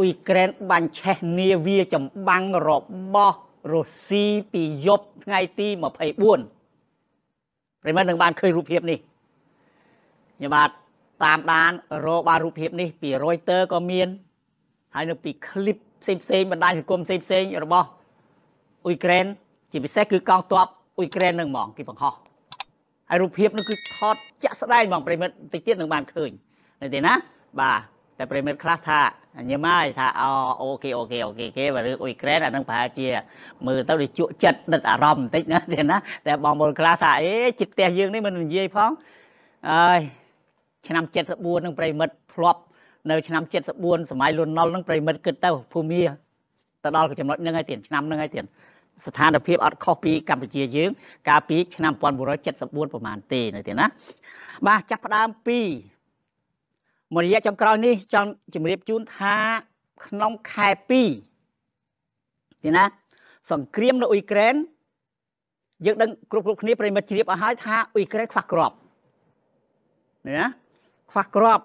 អ៊ុយក្រែនបាញ់ឆេះនាវាចម្បាំងរបស់រុស្ស៊ីពីយប់ថ្ងៃទី24ប្រិមត្តនឹងបានឃើញរូបភាពនេះខ្ញុំបាទតាមដានរកបានរូបភាពនេះពី Reuters ក៏មាន ហើយនៅពីคลิปផ្សេងផ្សេងបណ្ដាញសង្គមផ្សេងផ្សេងរបស់អ៊ុយក្រែនជាពិសេសគឺកងទ័ពអ៊ុយក្រែននឹងហ្មងគេបង្ហោះហើយរូបភាពនោះគឺ ថតជាក់ស្ដែងហ្មងប្រិមិត្តតិចទៀតនឹងបានឃើញនៅទីណា បាទតែប្រិមិត្តខ្លះថាញឹមហើយថាអូអូខេអូខេអូខេគេបើរឿងអ៊ុយក្រែនអានឹងប្រហែលជាមើលទៅវាជក់ចិត្តដិតអារម្មណ៍បន្តិចណាទេណា តែបងប្អូនខ្លះថាអេជិតផ្ទះយើងនេះមិននិយាយផងអើយឆ្នាំ74នឹងប្រិមិត្តធ្លាប់នៅឆ្នាំ74សម័យលន់ណុលនឹងប្រិមិត្តគិតទៅភូមាទៅដល់ចំណុចហ្នឹងហើយទៀតឆ្នាំហ្នឹងហើយទៀតស្ថានភាពអត់ខុសពីកម្ពុជាយើងកាលពីឆ្នាំ1974ប្រហែលទេនៅទីណាបាទចាប់ផ្ដើមពីមួយរយៈចុងក្រោយនេះចង់ជម្រាបជូនថាក្នុងខែ2ទីណា សង្គ្រាមនៅអ៊ុយក្រែនយើងដឹងគ្រប់គ្រប់គ្នាប្រិមិត្តជ្រាបអស់ហើយថាអ៊ុយក្រែនខ្វះក្របណាខ្វះក្រប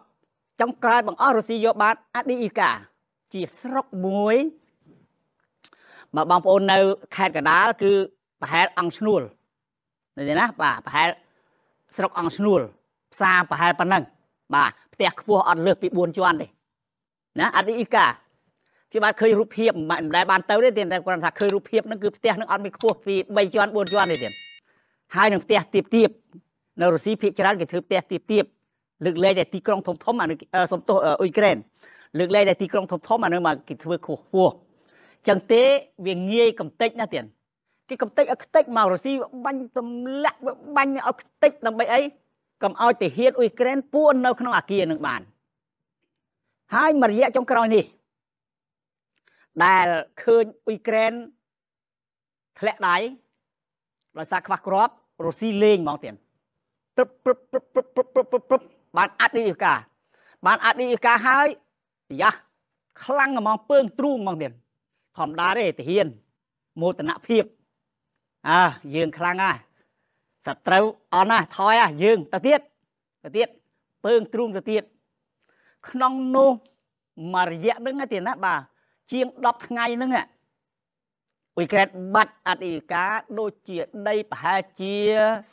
ចុងក្រោយបង្អស់រុស្ស៊ីយកបានអាឌីអ៊ីកាជាស្រុកមួយមកបងប្អូននៅខេត្តកណ្ដាល គឺប្រហែលអង្គឈ្នួលនេះណា បាទប្រហែលស្រុកអង្គឈ្នួលផ្សារប្រហែលប៉ុណ្ណឹងបាទផ្ទះខ្ពស់អត់លើសពី4ជាន់ទេណាអតិអ៊ីកាខ្ញុំបានឃើញរូបភាពមិនដែលបានទៅទេតែគាត់ថាឃើញរូបភាពហ្នឹងគឺផ្ទះហ្នឹងអត់មានខ្ពស់ពី3ជាន់4ជាន់ទេទៀតហើយនឹងផ្ទះទៀបទៀបនៅរុស្ស៊ីភាគច្រើនគេធ្វើផ្ទះទៀបទៀបលើកលែងតែទីក្រុងធំធំអានឹងសំទោសអ៊ុយក្រែនលើកលែងតែទីក្រុងធំធំអានឹងមកគេធ្វើខ្ពស់ខ្ពស់ចឹងទេវាងាយកំតិចណាស់ទៀតគេកំតិចឲ្យខ្ទេចមករុស្ស៊ីបាញ់ទម្លាក់បាញ់ឲ្យខ្ទេចដើម្បីអីកុំឲ្យទាហានអ៊ុយក្រែនពួននៅក្នុងអាគារនឹងបានហើយមួយរយៈចុងក្រោយនេះដែលឃើញអ៊ុយក្រែនធ្លាក់ដៃដោយសារខ្វះគ្រាប់រុស្ស៊ីលេងហ្មងទៀតព្រឹបព្រឹបព្រឹបព្រឹបព្រឹបព្រឹបបានអតីតកាបានអតីតកាហើយប្រយ៉ាស់ខ្លាំងហ្មងពើងទ្រូងហ្មងទៀតធម្មតាទេទាហានមោទនភាពអើយើងខ្លាំងណាស់សត្រូវអន់ណាស់ថយណាស់យើង ទៅទៀតទៅទៀតពើងទ្រូងទៅទៀតក្នុងនោះមួយរយៈហ្នឹងទៀតណាបាទជាង10ថ្ងៃហ្នឹងអ៊ុយក្រែនបាត់អធិការដូចជាដីប្រហែលជា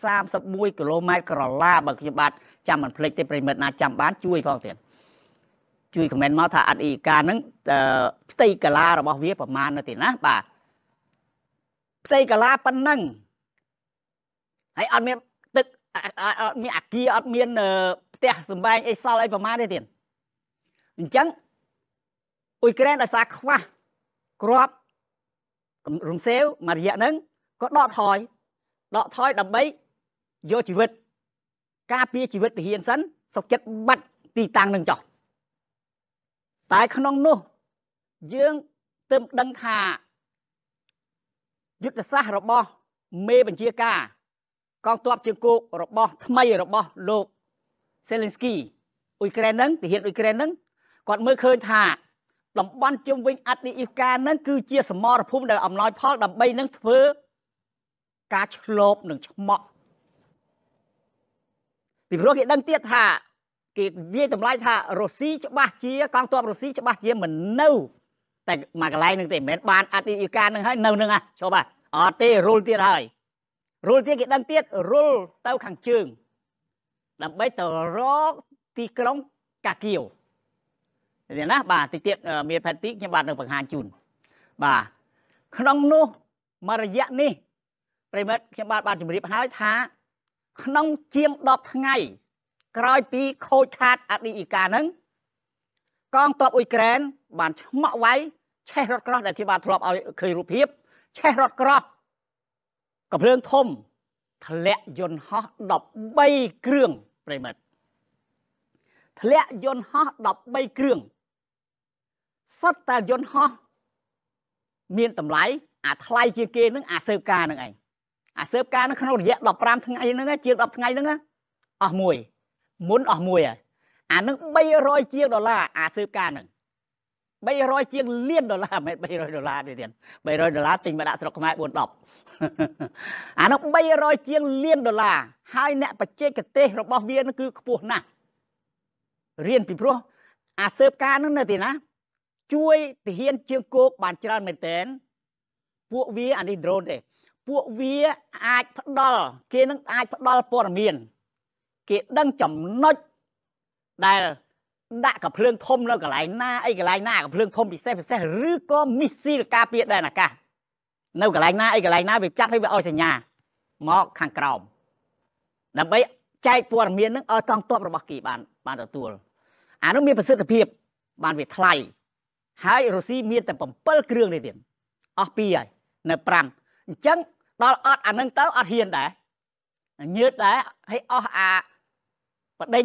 31គីឡូម៉ែត្រក្រឡាបើខ្ញុំបាទចាំមិនភ្លេចទេប្រិមិត្តណាចាំបានជួយផងទៀតជួយខមមិនមកថាអធិការហ្នឹងផ្ទៃកាឡារបស់វាប្រមាណនៅទីណាបាទផ្ទៃកាឡាប៉ុណ្ណឹងហើយអត់មានទឹកអត់មានអាគារអត់មានផ្ទះសម្បែងអីសល់អីប្រមាណទេទៀតអញ្ចឹងអ៊ុយក្រែនដោយសារខ្វះគ្រាប់រំសេវមករយៈហ្នឹងក៏ដកថយដកថយដើម្បីយកជីវិតការពារជីវិតទាហានសិន សុខចិត្តបាត់ទីតាំងនឹងចោះតែក្នុងនោះ យើងទើបដឹងថាយុទ្ធសាស្ត្ររបស់ មេបញ្ជាការកងទ័ពជើងគោករបស់ថ្មីរបស់លោកសេលិនស្គីអ៊ុយក្រែនហ្នឹងទាហានអ៊ុយក្រែនហ្នឹងគាត់មើលឃើញថាតំបន់ជុំវិញអឌីអ៊ីកាហ្នឹងគឺជាសមរភូមិដែលអំណោយផលដើម្បីនឹងធ្វើការឆ្លប់និងឆ្មក់ពីព្រោះគេដឹងទៀតថាគេវាតម្លៃថារុស្ស៊ីច្បាស់ជា កងទ័ពរុស្ស៊ីច្បាស់ជាមិននៅតែមួយកន្លែងនឹងទេមិនមែនបានអឌីអ៊ីកានឹងហើយនៅនឹងហ៎ចុះបាទអត់ទេរុលទៀតហើយរុលទៀតគេដឹងទៀតរុលទៅខាងជើង ដើម្បីទៅរកទីក្រុងកាគៀវនេះណាបាទតិចទៀតមានផែនទីខ្ញុំបាទនឹងបង្ហាញជូនបាទក្នុងនោះមករយៈនេះប្រិមិត្តខ្ញុំបាទបានជម្រាបហើយថា ក្នុងជាង10ថ្ងៃ ក្រោយពីខូចខាតអឌីអ៊ីកានឹងកងទ័ពអ៊ុយក្រែនបានឆ្មាក់វាយឆេះរថក្រោះដែលខ្ញុំបាទធ្លាប់ឲ្យឃើញរូបភាពឆេះរថក្រោះកំភ្លើងធំធ្លាក់យន្តហោះ13គ្រឿងប្រិមិត្តធ្លាក់យន្តហោះ13គ្រឿងសុទ្ធតែយន្តហោះមានតម្លៃអាថ្លៃជាងគេនឹងអាសើបការនឹងឯងអាសើបការនឹងក្នុងរយៈ15ថ្ងៃនឹងជាង10ថ្ងៃនឹងអស់មួយមុនអស់មួយហើយអានឹង300ជាងដុល្លារអាសើបការនឹង300ជាងលានដុល្លារមិនមែន300ដុល្លារទេទៀត300ដុល្លារទិញមកដាក់ស្រុកខ្មែរ410អានោះ300ជាងលានដុល្លារហើយអ្នកបច្ចេកទេស របស់វានឹងគឺខ្ពស់ណាស់រៀនពីព្រោះអាសើបការនឹងនៅទីណា ជួយទាហានជើងគោកបានច្រើនមែនតើពួកវាអានេះ drone ទេពួកវាអាចផ្ដល់គេនឹង អាចផ្ដល់ព័ត៌មាន គេដឹងចំណុចដែលដាក់កាភ្លើងធំនៅកន្លែងណាអីកន្លែងណាកាភ្លើងធំពិសេសពិសេសឬក៏មីស៊ីលការពារដែនអាកាសនៅកន្លែងណាអីកន្លែងណាវាចាត់ឲ្យវាឲ្យសញ្ញាមកខាងក្រោមដើម្បីចែកព័ត៌មាននឹងឲ្យកងទ័ពរបស់គេបានបានទទួល អានោះមានប្រសិទ្ធភាព បានវាថ្លៃហើយរុស្ស៊ីមានតែ7គ្រឿងនេះទៀតអស់2ហើយនៅ5អញ្ចឹងដល់អត់អានឹងទៅអត់ហ៊ានដែរញើតដែរហើយអស់អាបដិញ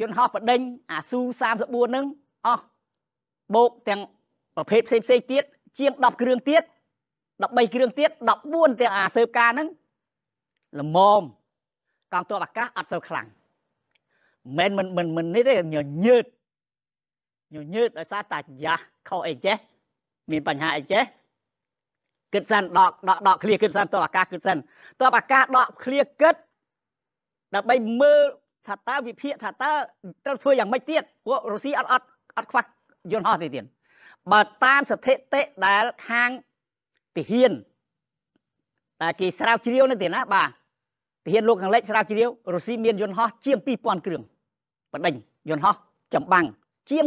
យន្តហោះបដិញអាស៊ូ34ហ្នឹងអស់បូកទាំងប្រភេទផ្សេងផ្សេងទៀតជាង10គ្រឿងទៀត13គ្រឿងទៀត14ទាំងអាសើបការហ្នឹងល្មមកងទ័ពអាកាសអត់សូវខ្លាំងមិនមិនមិនមិននេះទេញញើតញញើតដោយសារតាយ៉ាខុសអីចេះមានបញ្ហាអីចេះគិតសិនដកដកដកឃ្លៀគិតសិនទ័ពអាកាសគិតសិនទ័ពអាកាសដកឃ្លៀគិតដើម្បីមើលថាតើវិភាគថាតើត្រូវធ្វើយ៉ាងម៉េចទៀតព្រោះរុស្ស៊ីអត់អត់អត់ខ្វះយន្តហោះទេទៀតបើតាមស្ថិតិដែលខាងទាហានតែគេស្រាវជ្រាវនៅទីណាបាទទាហានលោកខាងលិចស្រាវជ្រាវរុស្ស៊ីមានយន្តហោះជាង2000គ្រឿងបដិញយន្តហោះចម្បាំងជាង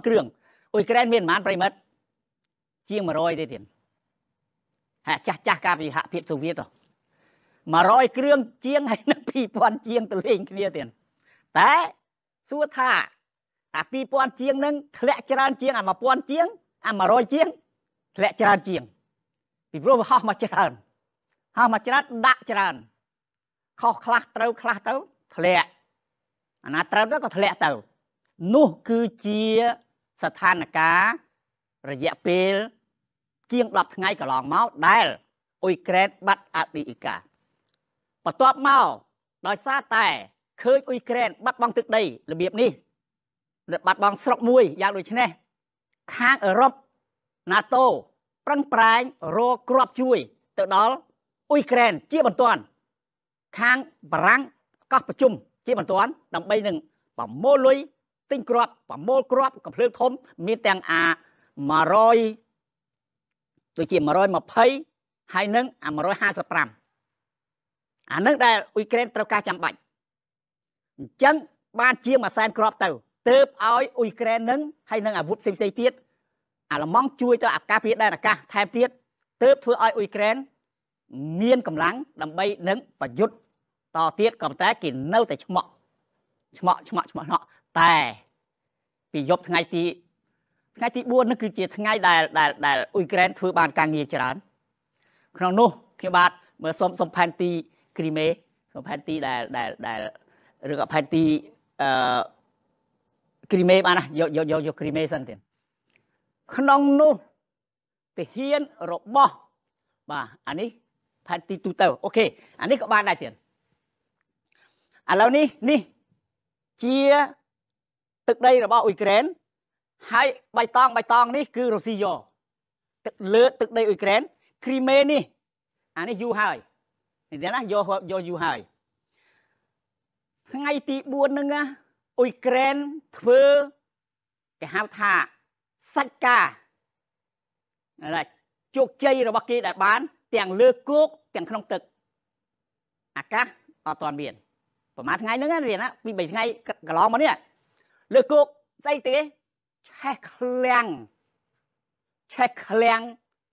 2000គ្រឿងអ៊ុយក្រែនមានប្រមាណប្រិមិត្តជាង100ទេទៀតហាក់ចាស់ចាស់កាលពីសហភាពសូវៀត100គ្រឿងជាងហើយនឹង2000ជាងទៅលេងគ្នាទៀតតែសួរថាអា2000ជាងនឹងធ្លាក់ច្រើនជាងអា1000ជាង អា100ជាងធ្លាក់ច្រើនជាង ពីព្រោះវាហោះមកច្រើនហោះមកច្រើនដាក់ច្រើនខុសខ្លះត្រូវខ្លះទៅធ្លាក់អាណាត្រូវទៅក៏ធ្លាក់ទៅ នោះគឺជាស្ថានភាពរយៈពេល ជាង10ថ្ងៃកន្លងមកដែលអ៊ុយក្រែនបាត់អឌីអ៊ីកាបន្ទាប់មកដោយសារតែឃើញអ៊ុយក្រែនបាត់បង់ទឹកដីរបៀបនេះបាត់បង់ស្រុកមួយយ៉ាងដូចនេះខាងអឺរ៉ុប NATO ប្រឹងប្រែងរកគ្រាប់ជួយ ទៅដល់អ៊ុយក្រែនជាបន្ទាន់ខាងបារាំងកោះប្រជុំជាបន្ទាន់ដើម្បីនឹងប្រមូលលុយទិញគ្រាប់ប្រមូលគ្រាប់កំភ្លើងធំមានទាំងអា100ដូចជា120ហើយនឹងអា155អានឹងដែលអ៊ុយក្រែនត្រូវការចាំបាច់អញ្ចឹងបានជាមួយសែនគ្រាប់ទៅទៅឲ្យអ៊ុយក្រែននឹងហើយនឹងអាវុធផ្សេងៗទៀតអាឡម៉ង់ជួយទៅអាកាសពីដែនអាកាស ថែមទៀតទៅធ្វើឲ្យអ៊ុយក្រែនមានកម្លាំងដើម្បីនឹងប្រយុទ្ធតទៀតក៏ប៉ុន្តែ គេនៅតែឆ្មក់ឆ្មក់ឆ្មក់ឆ្មក់ឆ្មក់តែពីយប់ថ្ងៃទីថ្ងៃទី4នេះគឺជាថ្ងៃដែលដែលដែលអ៊ុយក្រែនធ្វើបានការងារច្រើន ក្នុងនោះខ្ញុំបាទមើលសុំសុំផែនទីគ្រីមេសុំផែនទីដែលដែលដែលឬក៏ផែនទីអឺគ្រីមេបានណាយកយកយកយកគ្រីមេសិនទៀតក្នុងនោះទាហានរបស់បាទអានេះផែនទីទូទៅអូខេអានេះក៏បានដែរទៀតឥឡូវនេះនេះជាទឹកដីរបស់អ៊ុយក្រែនហើយបៃតងបៃតងនេះ គឺរុស្ស៊ីយកទឹកលើទឹកដីអ៊ុយក្រែនគ្រីមេនេះអានេះយូរហើយនិយាយណាយកយកយូរហើយថ្ងៃទី4ហ្នឹងអ៊ុយក្រែនធ្វើគេហៅថាសាច់ការជោគជ័យរបស់គេដែលបាន ទាំង លើគោកទាំងក្នុងទឹក អាកាសអត់ទាន់មាន ប្រហែលថ្ងៃហ្នឹងរៀនណាពី3ថ្ងៃកន្លងមកនេះលើគោកស្អីទេឆេះឃ្លាំងឆេះឃ្លាំង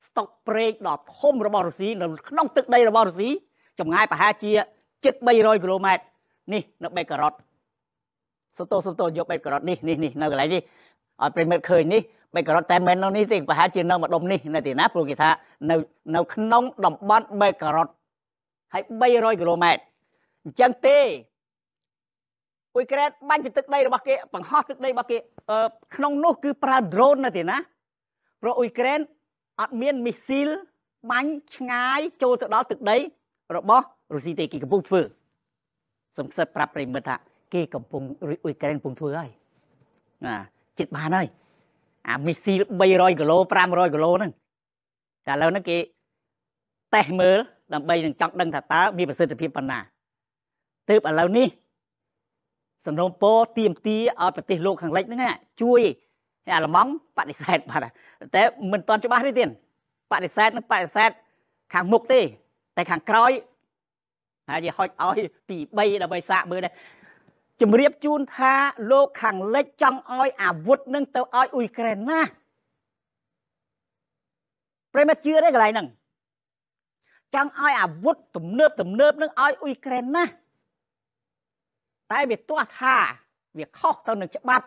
ស្តុកប្រេងដ៏ធំរបស់រុស្ស៊ីនៅក្នុងទឹកដីរបស់រុស្ស៊ីចម្ងាយប្រហែលជា7 300គីឡូម៉ែត្រនេះនៅបេការ៉ុតសូតូសូតូយកបេការ៉ុតនេះនេះនេះនៅកន្លែងនេះឲ្យប្រិមិត្តឃើញនេះបេការ៉ុតតែមិននៅនេះទេប្រហែលជានៅម្ដុំនេះនៅទីណាព្រោះគេថានៅនៅ ក្នុងតំបន់បេការ៉ុតហើយ300គីឡូម៉ែត្រអញ្ចឹងទេអ៊ុយក្រែនបាញ់ពីទឹកដីរបស់គេបង្ហោះទឹកដីរបស់គេក្នុង នោះ គឺប្រើ drone នៅទីណាព្រោះអ៊ុយក្រែនអត់មានមីស៊ីលបាញ់ឆ្ងាយចូលទៅដល់ទឹកដី របស់រុស្ស៊ីទេគេកំពុងធ្វើសំសិតប្រាប់ប្រិមិត្តថាគេកំពុងអ៊ុយក្រែនកំពុងធ្វើហើយណាចិត្តបានហើយអាមីស៊ីល300គីឡូ500គីឡូហ្នឹងតែឥឡូវហ្នឹងគេតេស្តមើលដើម្បីនឹងចង់ដឹងថាតើមានប្រសិទ្ធភាពប៉ុណ្ណាទើបឥឡូវនេះសំណូមពរទៀមទាឲ្យប្រទេសលោកខាងលិចហ្នឹងជួយអាឡម៉ង់បដិសេធបាទតែមិនទាន់ច្បាស់ទេទៀតបដិសេធនឹងបដិសេធខាងមុខទេតែខាងក្រោយហើយគេហុចឲ្យទី3ដើម្បីសាកមើលដែរជំរាបជូនថាលោកខាងលិចចង់ឲ្យអាវុធនឹង ទៅឲ្យអ៊ុយក្រែនណាប្រិមិត្តជឿទេកន្លែងហ្នឹងចង់ឲ្យអាវុធទំនើបទំនើបនឹងឲ្យអ៊ុយក្រែនណាតែវាទាស់ថាវាខុសទៅនឹងច្បាប់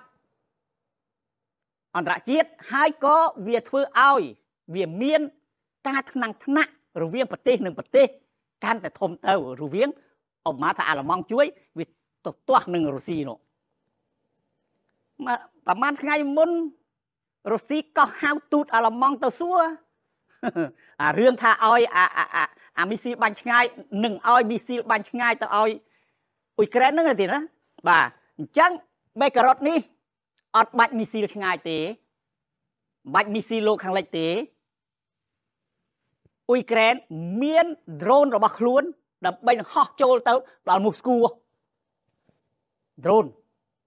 អន្តរជាតិហើយក៏វាធ្វើឲ្យ វាមានការថ្នាំងថ្នាក់រវាងប្រទេសនិងប្រទេសកាន់តែធំទៅរវាងអ៊ុម៉ាថាអាឡម៉ង់ជួយវាទៅទាស់នឹងរុស្ស៊ីនោះប្រហែលថ្ងៃមុនរុស្ស៊ីក៏ហៅទូតអាឡម៉ង់ទៅសួរអារឿងថាឲ្យអាអាអាមីស៊ីលបាញ់ឆ្ងាយនឹងឲ្យមីស៊ីលបាញ់ឆ្ងាយទៅឲ្យអ៊ុយក្រែនហ្នឹងទេណាបាទអញ្ចឹងបេការ៉ុតនេះអត់បាច់មីស៊ីលឆ្ងាយទេ បាច់មីស៊ីលលោកខាងលិចទេអ៊ុយក្រែនមាន drone របស់ខ្លួន ដើម្បីនឹងហោះចូលទៅដល់មូស្គូ drone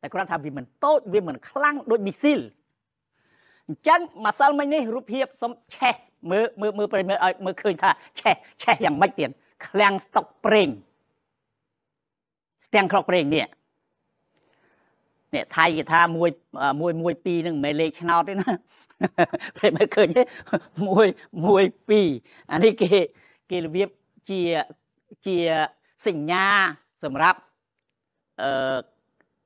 តែគ្រាន់ថាវាមិនតូចវាមិនខ្លាំងដូចមីស៊ីលអញ្ចឹងម្សិលមិញនេះរូបភាពសុំឆេះមើលមើលមើលប្រិមើលឲ្យមើលឃើញថាឆេះឆេះយ៉ាងម៉េចទៀតឃ្លាំងស្តុកប្រេងស្ទាំងខ្លោកប្រេងនេះនេះថៃគេថា1 112នឹងមិនមែនលេខឆ្នោតទេណាពេលមើលឃើញ1 1 2អានេះគេគេរបៀបជាជាសញ្ញា សម្រាប់អឺ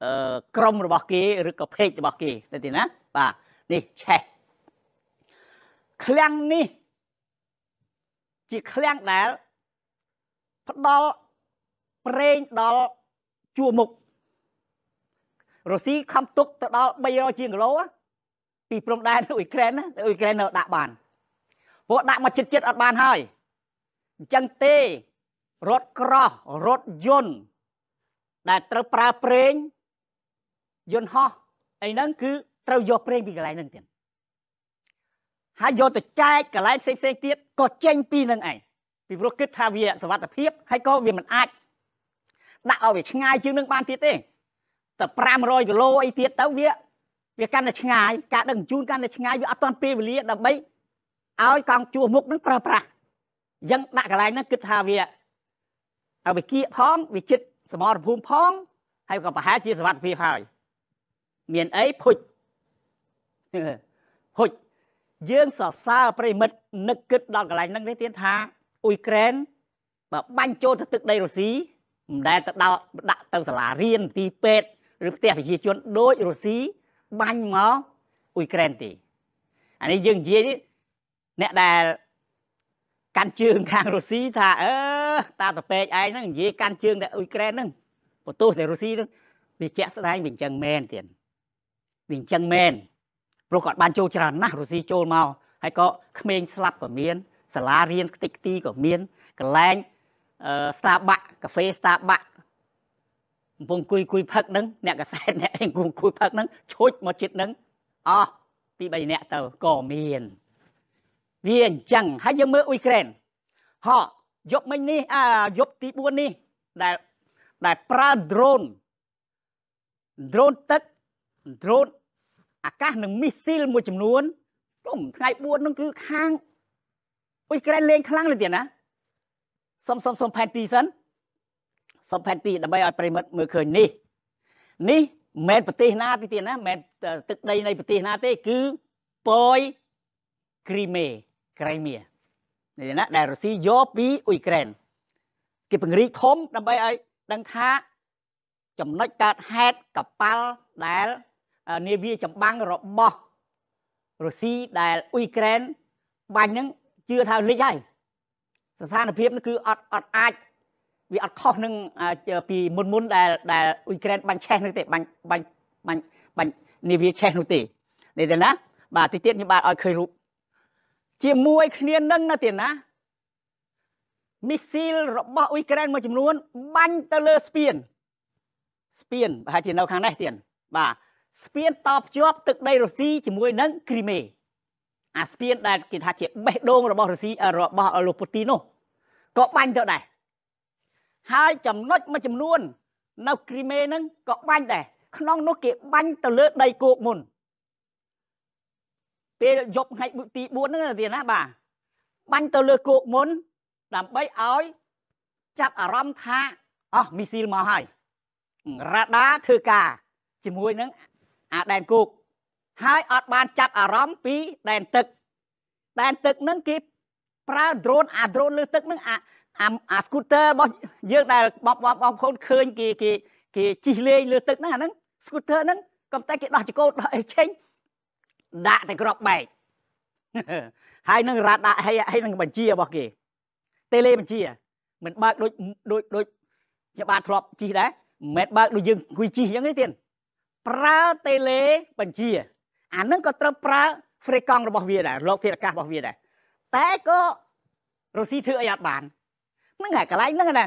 អឺក្រុមរបស់គេឬក៏ភេករបស់គេទៅទីណាបាទនេះឆេះឃ្លាំងនេះ ជាឃ្លាំងដែលផ្ដល់ប្រេងដល់ជួមុខរុស្ស៊ីខំទុកទៅដល់300ជាងគីឡូពីព្រំដែនអ៊ុយក្រែនណាអ៊ុយក្រែននៅដាក់បានពួកដាក់មកជិតជិតអត់បានហើយអញ្ចឹងទេរថក្រោះរថយន្តដែលត្រូវប្រើប្រេងយន្តហោះអីហ្នឹងគឺត្រូវយកប្រេងពីកន្លែងហ្នឹងទៀតហើយយកទៅចែកកន្លែងផ្សេងផ្សេងទៀតក៏ចេញពីនឹងឯងពីព្រោះគិតថាវាសវត្ថភាពហើយក៏វាមិនអាចដាក់ឲ្យវាឆ្ងាយជាងនឹងបានទៀតទេតែ500គីឡូអីទៀតទៅវាវាកាន់តែឆ្ងាយការដឹកជញ្ជូនកាន់តែឆ្ងាយវាអត់ទាន់ពេលវេលាដើម្បីឲ្យកង់ជួសមុខនឹងប្រើប្រាស់អញ្ចឹងដាក់កន្លែងហ្នឹងគិតថាវាឲ្យវាគៀកផងវាចិត្តសមរភូមិផងហើយក៏ប្រហែលជាសវត្ថភាពហើយមានអីភុចភុចយើងសរសើរប្រិមិត្តនឹកគិតដល់កន្លែងហ្នឹងទេទៀតថាអ៊ុយក្រែនបើបាញ់ចូលទៅទឹកដីរុស្ស៊ីមិនដែលទៅដល់ដាក់ទៅសាលារៀនទីពេទ្យឬផ្ទះប្រជាជនដូចរុស្ស៊ីបាញ់មកអ៊ុយក្រែនទេអានេះយើងនិយាយនេះអ្នកដែលកាន់ជើងខាងរុស្ស៊ីថាអឺតាតពេកឯងហ្នឹងនិយាយកាន់ជើងតែអ៊ុយក្រែនហ្នឹងបន្ទោសតែរុស្ស៊ីហ្នឹងវាជាក់ស្ដែងវាអញ្ចឹងមែនទៀតវាអញ្ចឹងមែនព្រោះគាត់បានចូលច្រើនណាស់រុស្ស៊ីចូលមកហើយក៏ក្មេងស្លាប់ក៏មានសាលារៀនខ្ទេចខ្ទីក៏មានកន្លែងស្តាបាក់កាហ្វេស្តាបាក់កំពុងគួយគួយផឹកហ្នឹងអ្នកកសែតអ្នកឯងកំពុងគួយផឹកហ្នឹងឈុចមកចិត្តហ្នឹងអស់ពី3នាក់ទៅក៏មាន វាអញ្ចឹងហើយយើងមើលអ៊ុយក្រែនហោយប់មិញនេះ អាយប់ទី4នេះដែលដែលប្រើ drone drone ទឹក drone អាកាសនិងមីស៊ីលមួយចំនួនព្រមថ្ងៃ4ហ្នឹងគឺខាងអ៊ុយក្រែនលេងខ្លាំងលើទៀតណាសុំសុំសុំផែនទីសិនសុផែនទីដើម្បីឲ្យប្រិមិត្តមើលឃើញនេះនេះមិនប្រទេសណាទីទៀតណាមិនទឹកដីនៃប្រទេសណាទេគឺប៉យគ្រីមេក្រៃមៀនេះណាដែលរុស្ស៊ីយកពីអ៊ុយក្រែនគេពង្រីកធំដើម្បីឲ្យដឹងថាចំណុចកើតហេតុកប៉ាល់ដែលនាវាចម្បាំងរបស់រុស្ស៊ីដែលអ៊ុយក្រែនបាញ់នឹងជឿថាលេចហើយស្ថានភាពនេះគឺអត់អត់អាចវាអត់ខុសនឹងពីមុនមុនដែលដែលអ៊ុយក្រែនបាញ់ឆេះនោះទេ បាញ់បាញ់បាញ់បាញ់នាវាឆេះនោះទេ នេះទេណា បាទទីទៀតខ្ញុំបាទឲ្យឃើញរូបជាមួយគ្នានឹងណាទេណាមីស៊ីលរបស់អ៊ុយក្រែនមួយចំនួន បាញ់ទៅលើស្ពានស្ពានប្រហែលជានៅខាងនេះទៀតបាទស្ពានតភ្ជាប់ទឹកដីរុស្ស៊ីជាមួយនឹងគ្រីមេអាស្ពានដែលគេថាជា បេះដូងរបស់រុស្ស៊ីរបស់លោកពូទីននោះក៏បាញ់ទៅដែរហើយចំណុចមួយចំនួន នៅគ្រីមេហ្នឹងក៏បាញ់ដែរក្នុង នោះគេបាញ់ទៅលើដីគោកមុន ពេលយប់ថ្ងៃទី4ហ្នឹងទៀតណាបាទបាញ់ទៅលើគោកមុនដើម្បីឲ្យ ចាប់អារម្មណ៍ថាអស់មីស៊ីលមកហើយរ៉ាដាធ្វើការជាមួយនឹងអាដែនគោកហើយអត់បានចាប់អារម្មណ៍ពីដែនទឹកដែនទឹកហ្នឹងគេប្រើ drone អា drone លើទឹកហ្នឹងអាអា scooter របស់យើងដែលបងបងប្អូនឃើញគេគេគេជិះលេងលើទឹកហ្នឹងអាហ្នឹង scooter ហ្នឹងក៏តែគេដោះចង្កូតដោះអីឆេងដាក់តែក្របបែកហើយនឹងរ៉ាដាក់ហើយហើយនឹងបញ្ជារបស់គេតេឡេបញ្ជា មិនបើកដូចដូចដូចខ្ញុំបាទធ្លាប់ជិះដែរមិនបើកដូចយើងអង្គុយជិះអញ្ចឹងទេទៀតប្រើតេឡេបញ្ជា អានឹងក៏ត្រូវប្រើ frequency របស់វាដែរលោកធាតុអាកាសរបស់វាដែរតែក៏រុស្ស៊ីធ្វើអីអត់បានហ្នឹងហើយកន្លែងហ្នឹងណា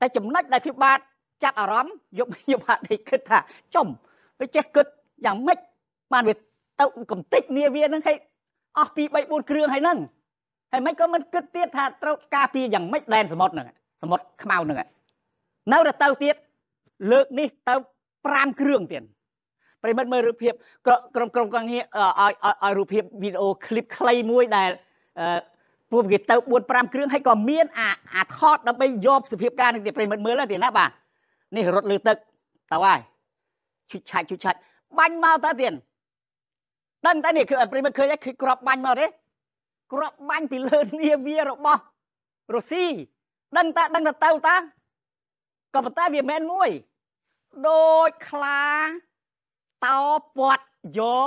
តែចំណុចដែលខ្ញុំបាទចាប់អារម្មណ៍យកយកបាទនេះគិតថា ចំវាចេះគិតយ៉ាងម៉េចបានវាទៅកំតិចនាវាហ្នឹងឲ្យអស់ពី3 4គ្រឿងហើយហ្នឹងហើយមិនក៏មិនគិតទៀតថាត្រូវការពារយ៉ាងម៉េចដែនសមុទ្រហ្នឹងសមុទ្រខ្មៅហ្នឹងនៅតែទៅទៀតលើកនេះទៅ5គ្រឿងទៀតប្រិមិត្តមើលរូបភាពក្រុមក្រុមក្រុមកាងារឲ្យឲ្យរូបភាពវីដេអូឃ្លីបខ្លីមួយដែលព្រោះគេទៅ4 5គ្រឿងហើយក៏មាន អាអាថតដើម្បីយកសភាពការនឹងទីប្រិមិត្តមើលទេណាបាទនេះរត់លើទឹកទៅហើយឈុចឆាច់ឈុចឆាច់បាញ់មកតើទៀតដឹងតែនេះគឺប្រិមិត្តឃើញគឺក្របបាញ់មកទេក្របបាញ់ពីលើនាវារបស់រុស្ស៊ីដឹងតាដឹងតាទៅតាក៏ប៉ុន្តែវាមិនមែនមួយដូចខ្លាតោពាត់យក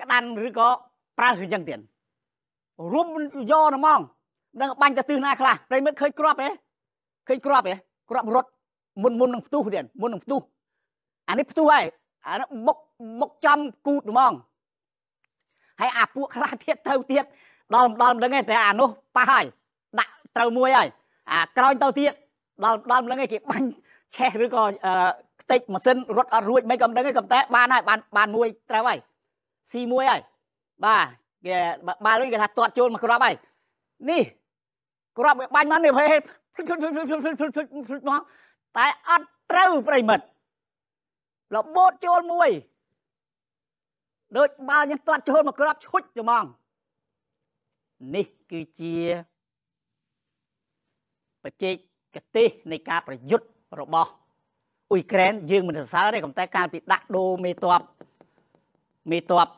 ក្តាន់ឬក៏ប្រើអញ្ចឹងទៀតរុំយកហ្មងនឹងបាញ់ទៅទិសណាខ្លះប្រិមិត្តឃើញក្របទេឃើញក្របទេក្របរត់មុនមុននឹងផ្ទុះទៀតមុននឹងផ្ទុះអានេះផ្ទុះហើយអានេះបុកបុកចំគូតហ្មងហើយអាពួកខ្លះទៀតទៅទៀតដល់ដល់មិនដឹងទេតែអានោះប៉ះហើយដាក់ត្រូវមួយហើយអាក្រោយទៅទៀតដល់ដល់មិនដឹងទេគេបាញ់ឆេះឬក៏ខ្ទេចម៉ាស៊ីនរត់អត់រួចមិនក៏មិនដឹងទេក៏តែបានហើយបានបានមួយត្រូវហើយស៊ីមួយហើយបាទវាបាល់គេថាទាត់ចូលមកគ្រាប់ហើយនេះគ្រាប់វាបាញ់មកនេះហេមកតែអត់ត្រូវប្រិមិត្តរបូតចូលមួយដូចបាល់យើងទាត់ចូលមកគ្រាប់ឈុចត្មងនេះគឺជាបច្ចេកទេសនៃការប្រយុទ្ធរបស់អ៊ុយក្រែនយើងមិនសរសើរទេប៉ុន្តែការពីដាក់ដូរមេតបមេតប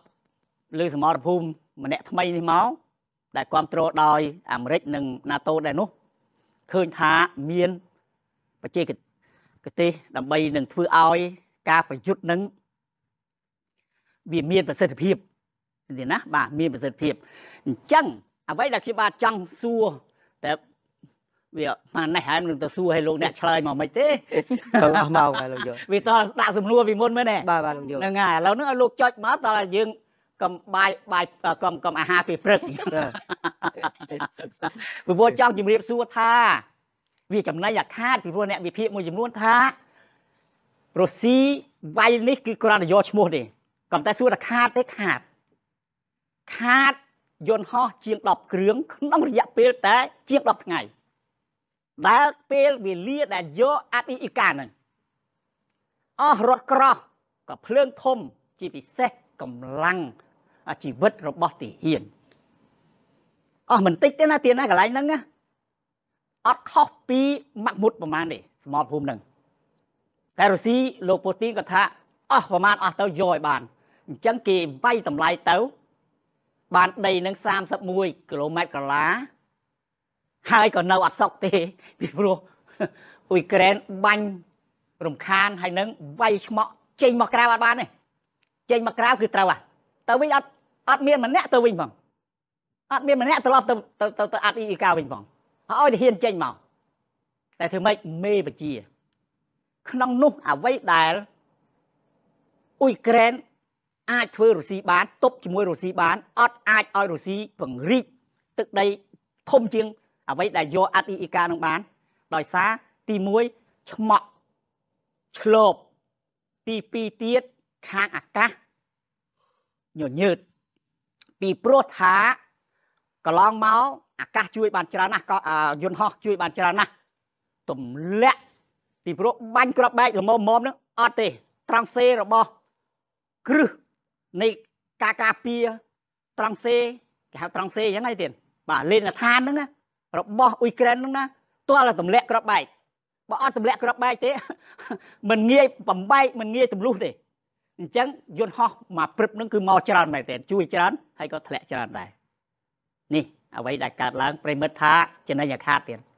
លើសមរភូមិម្នាក់ថ្មីនេះមកដែលគ្រប់គ្រងដោយ អាមេរិកនិង NATO ដែរនោះឃើញថាមានបច្ចេកទេសដើម្បីនឹងធ្វើឲ្យការប្រយុទ្ធនឹងវាមានប្រសិទ្ធភាពនេះណាបាទមានប្រសិទ្ធភាពអញ្ចឹងអ្វីដែលខ្ញុំបាទចង់សួរតែវាមកណេះហើយនឹងទៅសួរឲ្យលោកអ្នកឆ្លើយមកមិនទេទៅអស់មកហើយលោកយោវាតដាក់សំណួរពីមុនមែនទេបាទបាទលោកយោហ្នឹងហើយឥឡូវហ្នឹងឲ្យលោកចុចមកតើយើងកំបាយបាយកំកំអាហារពេលព្រឹកពីព្រោះចង់ជម្រាបសួរថា វាចំណៃអាខាតពីព្រោះអ្នកវិភាគមួយចំនួនថារុស្ស៊ីវាយនេះគឺគ្រាន់តែយកឈ្មោះទេកំតែសួរថាខាតទេខាត ខាតយន្តហោះជាង10គ្រឿងក្នុងរយៈពេលតែ ជាង10ថ្ងៃដែលពេលវេលាដែលយកអតិអ៊ីកាហ្នឹងអស់រត់ក្រោះក៏ភ្លើងធំជាពិសេសកម្លាំងជីវិតរបស់ទាហានអស់មិនតិចទេណាទាណាកន្លែងហ្នឹងណាអត់ខុសពីម៉ាក់មុតប្រមាណទេសមរភូមិហ្នឹងតែរុស្ស៊ីលោកពូទីនគាត់ថាអស់ប្រមាណអស់ទៅយកឲ្យបានអញ្ចឹងគេវាយតម្លៃទៅបានដីនឹង31គីឡូម៉ែត្រកន្លាហើយក៏នៅអត់សុខទេពីព្រោះអ៊ុយក្រែនបាញ់រំខានហើយនឹងវាយឆ្មក់ចេញមកក្រៅអត់បានទេចេញមកក្រៅគឺត្រូវហ่ะទៅវិញអត់អត់មានម្នាក់ទៅវិញផងអត់មានម្នាក់ត្រឡប់ទៅទៅទៅអត់អ៊ីអ៊ីកាវិញផងហើយឲ្យហ៊ានចេញមកតែធ្វើម៉េចមេបជា ក្នុងនោះអ្វីដែលអ៊ុយក្រែនអាចធ្វើរុស្ស៊ីបានទប់ជាមួយរុស្ស៊ីបានអត់អាចឲ្យរុស្ស៊ីពង្រីកទឹកដីធំជាង អ្វីដែលយកអត់អ៊ីអ៊ីកានឹងបាន ដោយសារទី1ឆ្មក់ឆ្លប់ទី2ទៀតខាងអាកាសញញើតពីព្រោះថាកន្លងមកអាកាសជួយ បានច្រើនណាស់ក៏យន្តហោះ ជួយបានច្រើនណាស់ទម្លាក់ពីព្រោះបាញ់ក្របបែកល្មមមនឹងអត់ទេ ត្រង់សេរបស់គ្រឹះនៃការការពារត្រង់សេគេហៅត្រង់សេអញ្ចឹងហើយទៀតបាទលេនឋានហ្នឹងណារបស់អ៊ុយក្រែនហ្នឹងណាទាល់តែទម្លាក់ក្របបែកបើអត់ទម្លាក់ក្របបែកទេមិនងាយបំបែកមិនងាយទម្លុះទេអញ្ចឹងយន្តហោះមកព្រឹបនឹងគឺមកច្រើនមែនទែនជួយច្រើនហើយក៏ធ្លាក់ច្រើនដែរនេះអ្វីដែលកើតឡើងប្រិមិត្តថាចំណេញអាខាតទៀត